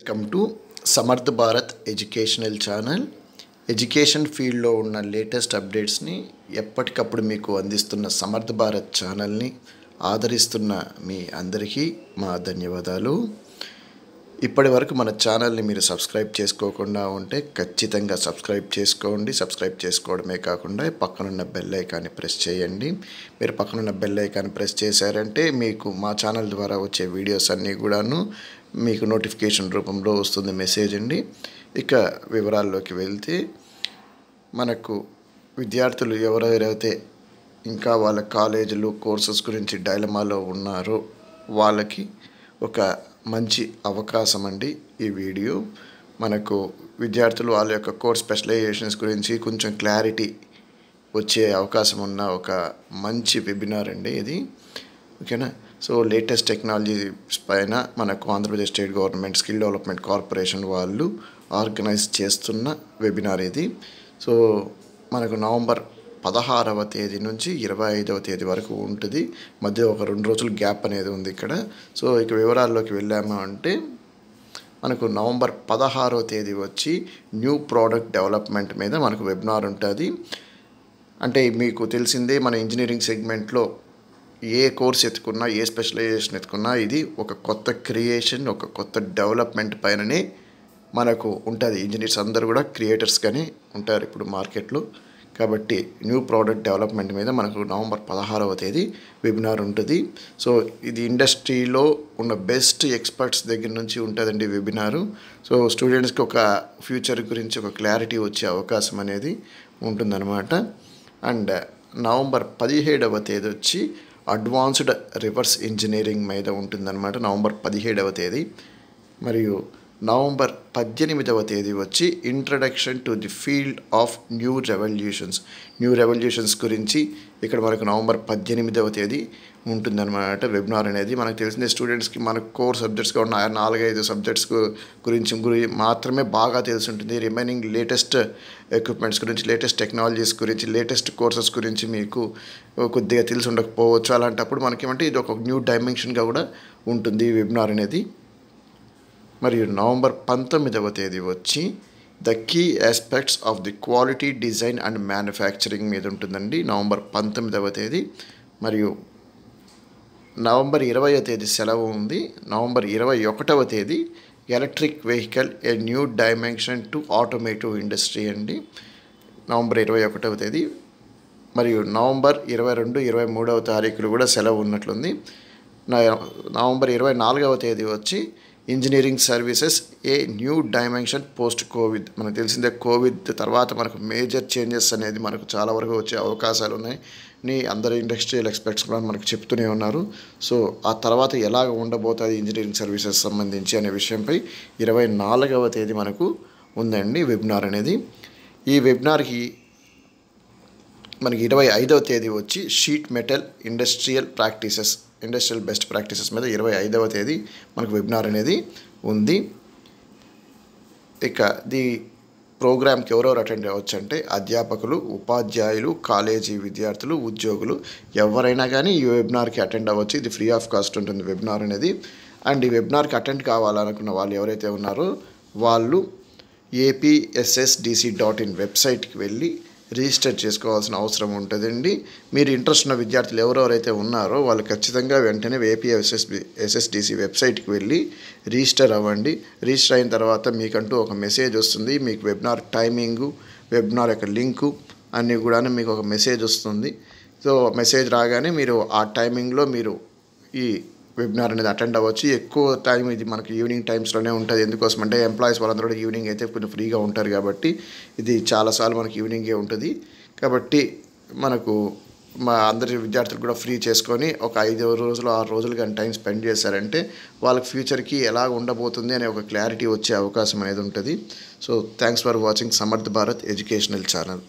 welcome to Samarth Bharat educational channel education ఫీల్డ్లో ఉన్న latest అప్డేట్స్ని ఎప్పటికప్పుడు మీకు అందిస్తున్న సమర్థ్ భారత్ ఛానల్ని ఆదరిస్తున్న మీ అందరికీ మా ధన్యవాదాలు ఇప్పటి వరకు మన ఛానల్ని మీరు సబ్స్క్రైబ్ చేసుకోకుండా ఉంటే ఖచ్చితంగా సబ్స్క్రైబ్ చేసుకోండి సబ్స్క్రైబ్ చేసుకోవడమే కాకుండా పక్కనున్న బెల్ ప్రెస్ చేయండి మీరు పక్కనున్న బెల్ ప్రెస్ చేశారంటే మీకు మా ఛానల్ ద్వారా వచ్చే వీడియోస్ అన్నీ కూడాను మీకు నోటిఫికేషన్ రూపంలో వస్తుంది మెసేజ్ అండి ఇక వివరాల్లోకి వెళ్తే మనకు విద్యార్థులు ఎవరెవరైతే ఇంకా వాళ్ళ కాలేజీలు కోర్సెస్ గురించి డైలమాలో ఉన్నారో వాళ్ళకి ఒక మంచి అవకాశం అండి ఈ వీడియో మనకు విద్యార్థులు వాళ్ళ యొక్క కోర్స్ స్పెషలైజేషన్స్ గురించి కొంచెం క్లారిటీ వచ్చే అవకాశం ఉన్న ఒక మంచి వెబినార్ అండి ఇది ఓకేనా సో లేటెస్ట్ టెక్నాలజీస్ పైన మనకు Andhra Pradesh state government skill development corporation వాళ్ళు ఆర్గనైజ్ చేస్తున్న వెబినార్ ఇది సో మనకు నవంబర్ పదహారవ తేదీ నుంచి ఇరవై ఐదవ తేదీ వరకు ఉంటుంది మధ్య ఒక రెండు రోజులు గ్యాప్ అనేది ఉంది ఇక్కడ సో ఇక వివరాల్లోకి వెళ్ళాము అంటే మనకు నవంబర్ పదహారవ తేదీ వచ్చి న్యూ ప్రోడక్ట్ డెవలప్మెంట్ మీద మనకు వెబినార్ ఉంటుంది అంటే మీకు తెలిసిందే మన ఇంజనీరింగ్ సెగ్మెంట్లో ఏ కోర్స్ ఎత్తుకున్నా ఏ స్పెషలైజేషన్ ఎత్తుకున్నా ఇది ఒక కొత్త క్రియేషన్ ఒక కొత్త డెవలప్మెంట్ పైననే మనకు ఉంటుంది ఇంజనీర్స్ అందరూ కూడా క్రియేటర్స్గానే ఉంటారు ఇప్పుడు మార్కెట్లో కాబట్టి న్యూ ప్రోడక్ట్ డెవలప్మెంట్ మీద మనకు నవంబర్ పదహారవ తేదీ వెబినార్ ఉంటుంది సో ఇది ఇండస్ట్రీలో ఉన్న బెస్ట్ ఎక్స్పర్ట్స్ దగ్గర నుంచి ఉంటుందండి వెబినారు సో స్టూడెంట్స్కి ఒక ఫ్యూచర్ గురించి ఒక క్లారిటీ వచ్చే అవకాశం అనేది ఉంటుందన్నమాట అండ్ నవంబర్ పదిహేడవ తేదీ వచ్చి అడ్వాన్స్డ్ రివర్స్ ఇంజనీరింగ్ మీద ఉంటుందన్నమాట నవంబర్ పదిహేడవ తేదీ మరియు నవంబర్ పద్దెనిమిదవ తేదీ వచ్చి introduction to the field of new revolutions new revolutions గురించి ఇక్కడ మనకు నవంబర్ పద్దెనిమిదవ తేదీ ఉంటుందన్నమాట వెబినార్ అనేది మనకు తెలిసిన స్టూడెంట్స్కి మన కోర్ సబ్జెక్ట్స్గా ఉన్న నాలుగైదు సబ్జెక్ట్స్ గురించి మాత్రమే బాగా తెలిసి ఉంటుంది రిమైనింగ్ లేటెస్ట్ ఎక్విప్మెంట్స్ గురించి లేటెస్ట్ టెక్నాలజీస్ గురించి లేటెస్ట్ కోర్సెస్ గురించి మీకు కొద్దిగా తెలిసి ఉండకపోవచ్చు అలాంటప్పుడు మనకేమంటే ఇది ఒక న్యూ డైమెన్షన్గా కూడా ఉంటుంది ఈ వెబినార్ అనేది మరియు నవంబర్ పంతొమ్మిదవ తేదీ వచ్చి the key aspects of the quality design and manufacturing మీద ఉంటుందండి నవంబర్ పంతొమ్మిదవ తేదీ మరియు నవంబర్ ఇరవయో తేదీ సెలవు ఉంది నవంబర్ ఇరవై ఒకటవ తేదీ electric vehicle a new dimension to automotive industry అండి నవంబర్ ఇరవై ఒకటవ తేదీ మరియు నవంబర్ ఇరవై రెండు ఇరవై మూడవ తారీఖులు కూడా సెలవు ఉన్నట్లుంది నవంబర్ ఇరవై నాలుగవ తేదీ వచ్చి engineering services a new dimension post covid మనకు తెలిసిందే కోవిడ్ తర్వాత మనకు మేజర్ చేంజెస్ అనేది మనకు చాలా వరకు వచ్చే అవకాశాలు ఉన్నాయి నీ అందరు ఇండస్ట్రియల్ ఎక్స్పర్ట్స్ కూడా మనకు చెప్తూనే ఉన్నారు సో ఆ తర్వాత ఎలాగ ఉండబోతుంది ఇంజనీరింగ్ సర్వీసెస్ సంబంధించి అనే విషయంపై ఇరవై నాలుగవ తేదీ మనకు ఉందండి వెబినార్ అనేది ఈ వెబినార్కి మనకి ఇరవై ఐదవ తేదీ వచ్చి sheet metal industrial practices industrial best practices మీద ఇరవై ఐదవ తేదీ మనకు వెబినార్ అనేది ఉంది ఇక ది ప్రోగ్రామ్కి ఎవరెవరు అటెండ్ అవ్వచ్చు అంటే అధ్యాపకులు ఉపాధ్యాయులు కాలేజీ విద్యార్థులు ఉద్యోగులు ఎవరైనా కానీ ఈ వెబినార్కి అటెండ్ అవ్వచ్చు ఇది ఫ్రీ ఆఫ్ కాస్ట్ ఉంటుంది వెబినార్ అనేది అండ్ ఈ వెబినార్కి అటెండ్ కావాలనుకున్న వాళ్ళు ఎవరైతే ఉన్నారో వాళ్ళు ఏపీఎస్ఎస్డిసి డాట్ ఇన్ వెబ్సైట్కి వెళ్ళి రిజిస్టర్ చేసుకోవాల్సిన అవసరం ఉంటుందండి మీరు ఇంట్రెస్ట్ ఉన్న విద్యార్థులు ఎవరెవరైతే ఉన్నారో వాళ్ళు ఖచ్చితంగా వెంటనే ఏపీ ఎస్ఎస్బి ఎస్ఎస్డిసి వెబ్సైట్కి వెళ్ళి రిజిస్టర్ అవ్వండి రిజిస్టర్ అయిన తర్వాత మీకంటూ ఒక మెసేజ్ వస్తుంది మీకు వెబినార్ టైమింగు వెబినార్ యొక్క లింకు అన్నీ కూడా మీకు ఒక మెసేజ్ వస్తుంది సో మెసేజ్ రాగానే మీరు ఆ టైమింగ్లో మీరు ఈ వెబినార్ అనేది అటెండ్ అవ్వచ్చు ఎక్కువ టైం ఇది మనకి ఈవినింగ్ టైమ్స్లోనే ఉంటుంది ఎందుకోసం అంటే ఎంప్లాయీస్ వాళ్ళందరూ ఈవినింగ్ అయితే కొంచెం ఫ్రీగా ఉంటారు కాబట్టి ఇది చాలాసార్లు మనకి ఈవినింగే ఉంటుంది కాబట్టి మనకు మా అందరి విద్యార్థులు కూడా ఫ్రీ చేసుకొని ఒక ఐదు రోజులు ఆరు రోజులు కానీ టైం స్పెండ్ చేశారంటే వాళ్ళకి ఫ్యూచర్కి ఎలా ఉండబోతుంది అనే ఒక క్లారిటీ వచ్చే అవకాశం అనేది ఉంటుంది so thanks for watching Samarth Bharat educational channel